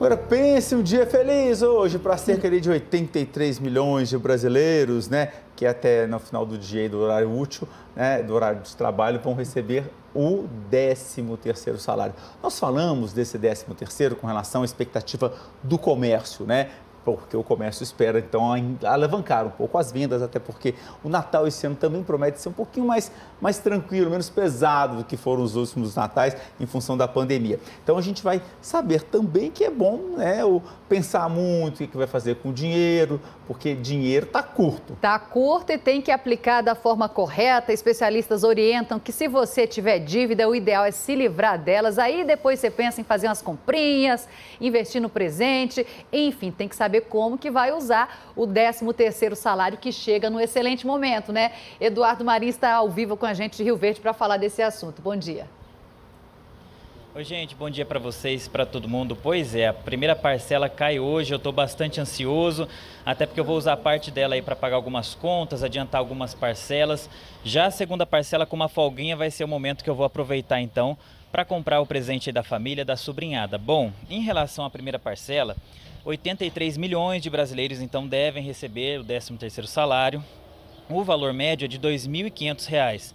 Agora pense um dia feliz hoje para cerca de 83 milhões de brasileiros, né? Que até no final do dia do horário útil, né, do horário de trabalho, vão receber o 13º salário. Nós falamos desse 13º com relação à expectativa do comércio, né? porque o comércio espera então alavancar um pouco as vendas, até porque o Natal esse ano também promete ser um pouquinho mais, mais tranquilo, menos pesado do que foram os últimos Natais em função da pandemia. Então a gente vai saber também que é bom né, o pensar muito o que vai fazer com o dinheiro, porque dinheiro está curto. Está curto e tem que aplicar da forma correta. Especialistas orientam que se você tiver dívida, o ideal é se livrar delas. Aí depois você pensa em fazer umas comprinhas, investir no presente, enfim, tem que saber saber como que vai usar o 13º salário que chega no excelente momento, né? Eduardo Marista está ao vivo com a gente de Rio Verde para falar desse assunto. Bom dia. Oi, gente, bom dia para vocês, para todo mundo. Pois é, a primeira parcela cai hoje, eu estou bastante ansioso, até porque eu vou usar parte dela aí para pagar algumas contas, adiantar algumas parcelas. Já a segunda parcela com uma folguinha vai ser o momento que eu vou aproveitar então para comprar o presente da família, da sobrinhada. Bom, em relação à primeira parcela, 83 milhões de brasileiros então devem receber o 13º salário. O valor médio é de R$ 2.500.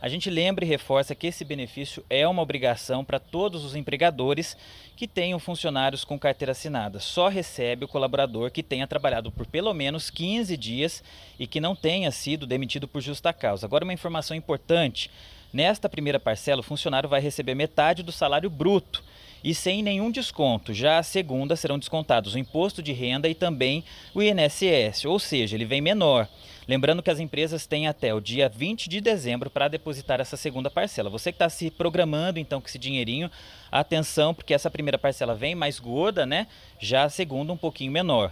A gente lembra e reforça que esse benefício é uma obrigação para todos os empregadores que tenham funcionários com carteira assinada. Só recebe o colaborador que tenha trabalhado por pelo menos 15 dias e que não tenha sido demitido por justa causa. Agora, uma informação importante: nesta primeira parcela, o funcionário vai receber metade do salário bruto e sem nenhum desconto. Já a segunda serão descontados o imposto de renda e também o INSS, ou seja, ele vem menor. Lembrando que as empresas têm até o dia 20 de dezembro para depositar essa segunda parcela. Você que está se programando então com esse dinheirinho, atenção, porque essa primeira parcela vem mais gorda, né? Já a segunda um pouquinho menor.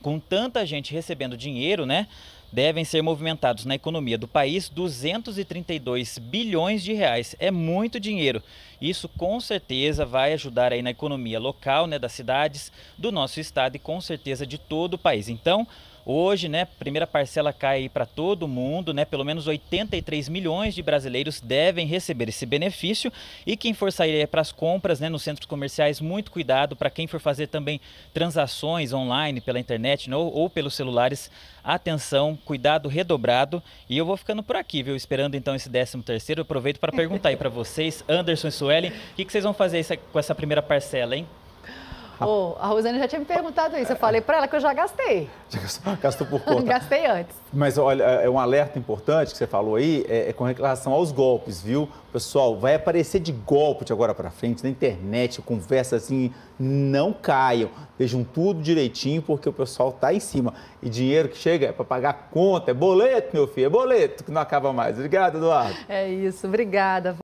Com tanta gente recebendo dinheiro, né? devem ser movimentados na economia do país 232 bilhões de reais. É muito dinheiro. Isso com certeza vai ajudar aí na economia local, né, das cidades, do nosso estado e com certeza de todo o país. Então, Hoje, né, primeira parcela cai para todo mundo, né? Pelo menos 83 milhões de brasileiros devem receber esse benefício. E quem for sair para as compras, né, nos centros comerciais, muito cuidado para quem for fazer também transações online pela internet né, ou, ou pelos celulares. Atenção, cuidado redobrado. E eu vou ficando por aqui, viu? Esperando então esse 13 terceiro. aproveito para perguntar aí para vocês, Anderson e Suelen, o que, que vocês vão fazer essa, com essa primeira parcela, hein? Oh, a Rosane já tinha me perguntado isso. Eu falei para ela que eu já gastei. Já gastou, gastou por conta. gastei antes. Mas olha, é, é um alerta importante que você falou aí, é, é com relação aos golpes, viu? Pessoal, vai aparecer de golpe de agora para frente na internet, conversa assim, não caiam. Vejam tudo direitinho porque o pessoal tá em cima. E dinheiro que chega é para pagar conta, é boleto, meu filho, é boleto que não acaba mais. Obrigado, Eduardo. É isso, obrigada.